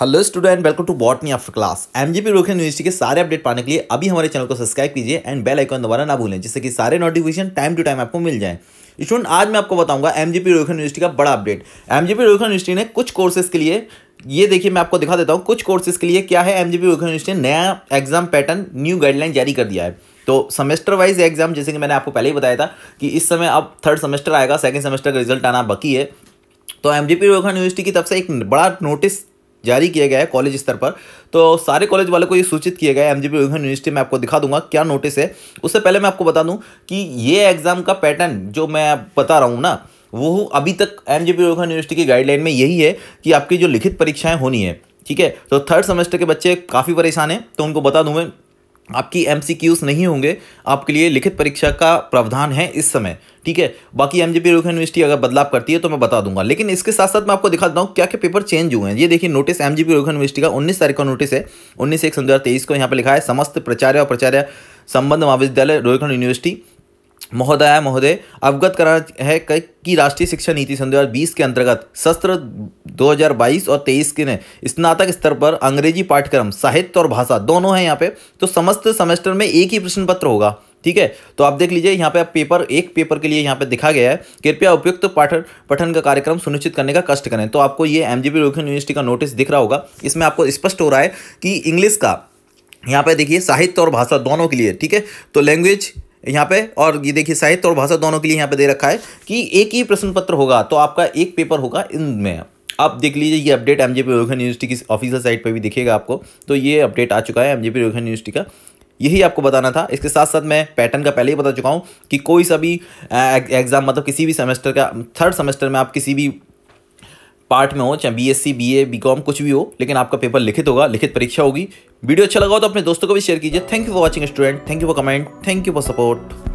hello student welcome to botany after class MGP रोखन university के सारे अपडेट पाने के लिए अभी हमारे चैनल को सब्सक्राइब कीजिए एंड बेल आइकन दोबारा ना भूलें जिससे कि सारे नोटिफिकेशन टाइम टू टाइम आपको मिल जाएं स्टूडेंट आज मैं आपको बताऊंगा एमजीपी रोखन यूनिवर्सिटी का बड़ा अपडेट एमजीपी रोखे यूनिवर्सिटी ने कुछ कोर्सेज के लिए ये देखिए मैं आपको दिखा देता हूँ कुछ कोर्सेज के लिए क्या है एमजीपी रोखन यूनिवर्सिटी ने नया एग्जाम पैटर्न न्यू गाइडलाइन जारी कर दिया है तो सेमेस्टर वाइज एग्जाम जैसे कि मैंने आपको पहले ही बताया था कि इस समय अब थर्ड सेमेस्टर आएगा सेकंड सेमेस्टर का रिजल्ट आना बाकी है तो एम जी पी यूनिवर्सिटी की तरफ से एक बड़ा नोटिस जारी किया गया है कॉलेज स्तर पर तो सारे कॉलेज वाले को ये सूचित किया गया है एम जी यूनिवर्सिटी में आपको दिखा दूंगा क्या नोटिस है उससे पहले मैं आपको बता दूं कि ये एग्ज़ाम का पैटर्न जो मैं बता रहा हूँ ना वो अभी तक एम जी यूनिवर्सिटी की गाइडलाइन में यही है कि आपकी जो लिखित परीक्षाएँ होनी है ठीक है तो थर्ड सेमेस्टर के बच्चे काफ़ी परेशान हैं तो उनको बता दूँ मैं आपकी एम नहीं होंगे आपके लिए लिखित परीक्षा का प्रावधान है इस समय ठीक है बाकी एम जे पी यूनिवर्सिटी अगर बदलाव करती है तो मैं बता दूंगा लेकिन इसके साथ साथ मैं आपको दिखाता हूँ क्या क्या पेपर चेंज हुए हैं ये देखिए notice M G P university का उन्नीस तारीख का नोटिस है उन्नीस एक दो को यहाँ पर लिखा है समस्त प्रचार्य और प्राचार्य संबंध महाविद्यालय रोहिखंड यूनिवर्सिटी महोदय महोदय अवगत करा है कि राष्ट्रीय शिक्षा नीति सन दो के अंतर्गत सत्र 2022 और 23 के ने स्नातक स्तर पर अंग्रेजी पाठ्यक्रम साहित्य और भाषा दोनों है यहाँ पे तो समस्त सेमेस्टर में एक ही प्रश्न पत्र होगा ठीक है तो आप देख लीजिए यहाँ पे आप पेपर एक पेपर के लिए यहाँ पे दिखा गया है कृपया उपयुक्त तो पाठन पठन का कार्यक्रम सुनिश्चित करने का कष्ट करें तो आपको ये एम जी यूनिवर्सिटी का नोटिस दिख रहा होगा इसमें आपको स्पष्ट हो रहा है कि इंग्लिश का यहाँ पे देखिए साहित्य और भाषा दोनों के लिए ठीक है तो लैंग्वेज यहाँ पे और ये देखिए साहित्य और भाषा दोनों के लिए यहाँ पे दे रखा है कि एक ही प्रश्न पत्र होगा तो आपका एक पेपर होगा इनमें आप देख लीजिए ये update M J P university की ऑफिसियल साइट पर भी दिखेगा आपको तो ये अपडेट आ चुका है एम जे पी यूनिवर्सिटी का यही आपको बताना था इसके साथ साथ मैं पैटर्न का पहले ही बता चुका हूँ कि कोई सा भी एग्ज़ाम मतलब किसी भी सेमेस्टर का थर्ड सेमेस्टर में आप किसी भी पार्ट में हो चाहे B S C B A B com कुछ भी हो लेकिन आपका पेपर लिखित होगा लिखित परीक्षा होगी वीडियो अच्छा लगा हो तो अपने दोस्तों को भी शेयर कीजिए thank you for watching student thank you for comment thank you for support